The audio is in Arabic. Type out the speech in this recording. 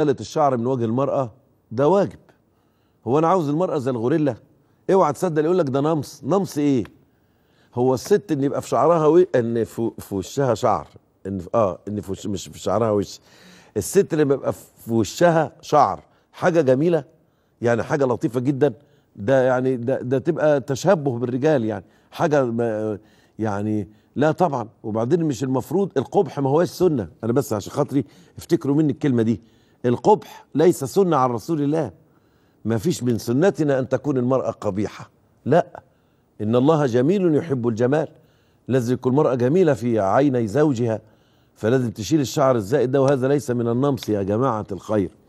إزالة الشعر من وجه المرأة ده واجب هو أنا عاوز المرأة زي الغوريلا اوعى تصدق يقول لك ده نمص نمص إيه هو الست إن يبقى في شعرها و... إن في, في وشها شعر إن في... آه إن في وش... مش في شعرها وش الست لما يبقى في وشها شعر حاجة جميلة يعني حاجة لطيفة جدا ده يعني ده, ده تبقى تشبه بالرجال يعني حاجة ما يعني لا طبعا وبعدين مش المفروض القبح ما هواش سنه انا بس عشان خاطري افتكروا مني الكلمه دي القبح ليس سنة عن رسول الله ما فيش من سنتنا أن تكون المرأة قبيحة لا إن الله جميل يحب الجمال لازم تكون المرأة جميلة في عيني زوجها فلازم تشيل الشعر الزائد ده وهذا ليس من النمص يا جماعة الخير